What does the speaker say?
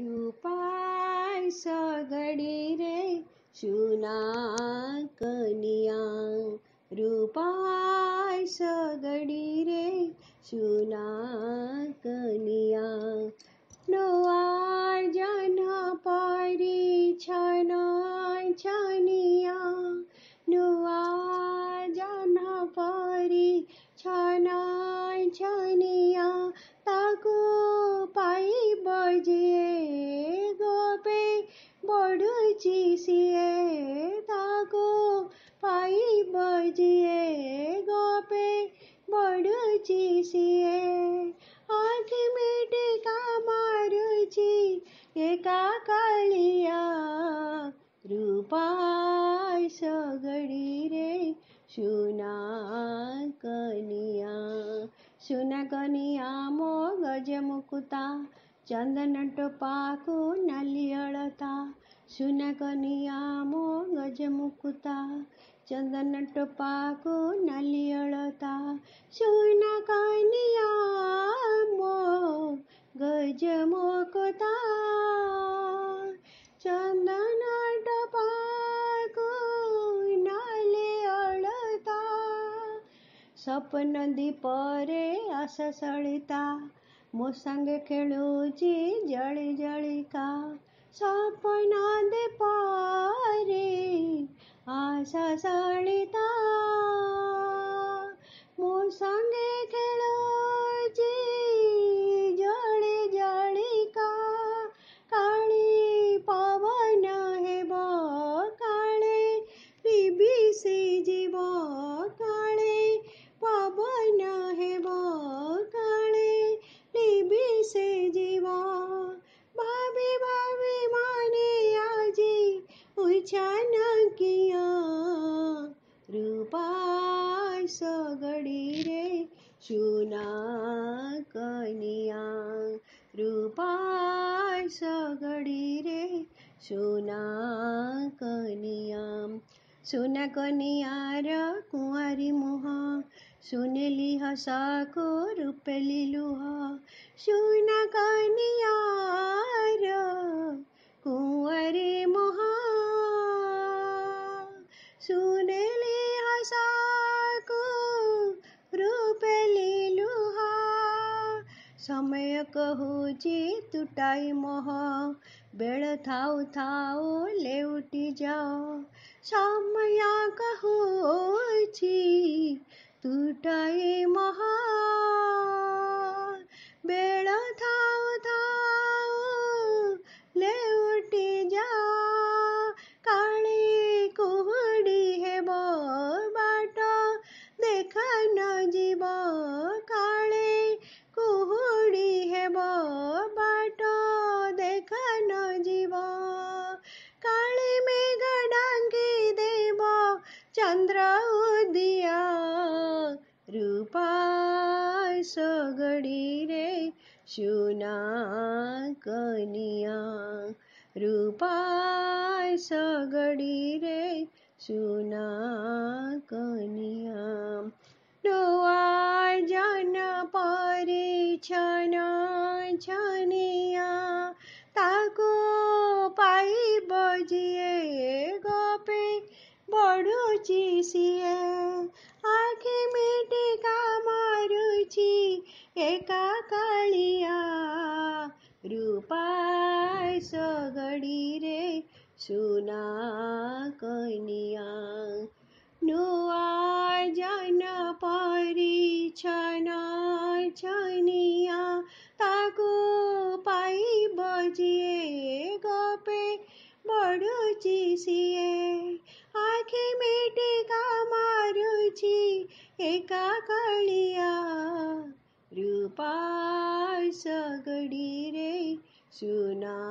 रूपाय सगड़ी रे कनिया रूपाय सगडी रे शुना सुना कनिया सुना कनिया मोगज मुकुता चंदन टोपाको नलियड़ता सुन कनिया मोगज मुकुता चंदन टोपाको नलियड़ સપન દી પરે આસ સળિતા મો સંગ ખેળુજી જળી જળિકા સપના દે પારે આશા सगडी रे सुना कनिया रूपा सगडी रे सुना कनिया सुना कनिया र कुआरी मुहा सुनली हसा को रूपली लुहा सुना कनिया र कुंवरी मुहा સમય કહો જીત ટાઈ મોહ બેળ થાવ થાવ લેવટી જાઓ સમયા કહો જી તૂટાઈ મોહ બેળ થાવ થાવ લેવટી જા કાળી કુહડી હે બો બાટો દેખા ન જીવા चंद्र उदिया रूपा सोगड़ी रे सुना कनिया रूपा सोगड़ी रे सुना कनिया नोआ जन परिछन छनी પડું છીએ આખી મીઠી કામારું છી એકા કાળિયા રૂપાય સગડી રે સુના કનિયા નુઆ જન પરી છના છનિયા તાકુ પાઈ બજીએ ગપે બડું ચીસીએ मुखे का मारुची एका काळिया रूपा सगडी रे सुना